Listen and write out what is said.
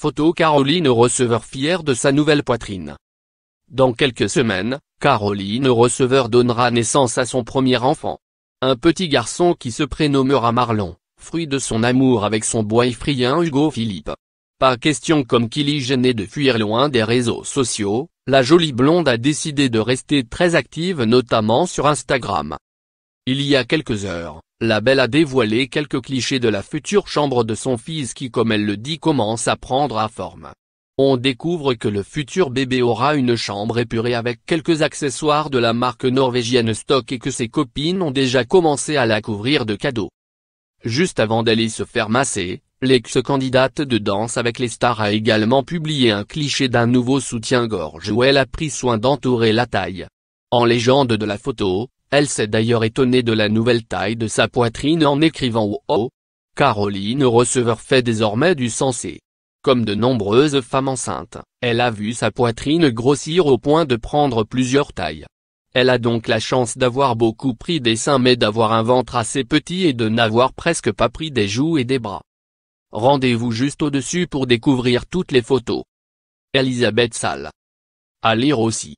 Photo Caroline Receveur fière de sa nouvelle poitrine. Dans quelques semaines, Caroline Receveur donnera naissance à son premier enfant. Un petit garçon qui se prénommera Marlon, fruit de son amour avec son boyfriend Hugo Philippe. Pas question comme Kylie gênait de fuir loin des réseaux sociaux, la jolie blonde a décidé de rester très active notamment sur Instagram. Il y a quelques heures, la Belle a dévoilé quelques clichés de la future chambre de son fils qui comme elle le dit commence à prendre à forme. On découvre que le futur bébé aura une chambre épurée avec quelques accessoires de la marque norvégienne Stock et que ses copines ont déjà commencé à la couvrir de cadeaux. Juste avant d'aller se faire masser, l'ex-candidate de danse avec les stars a également publié un cliché d'un nouveau soutien-gorge où elle a pris soin d'entourer la taille. En légende de la photo, elle s'est d'ailleurs étonnée de la nouvelle taille de sa poitrine en écrivant au oh, Caroline Receveur fait désormais du sensé. Comme de nombreuses femmes enceintes, elle a vu sa poitrine grossir au point de prendre plusieurs tailles. Elle a donc la chance d'avoir beaucoup pris des seins mais d'avoir un ventre assez petit et de n'avoir presque pas pris des joues et des bras. Rendez-vous juste au-dessus pour découvrir toutes les photos. Elisabeth Salle. À lire aussi.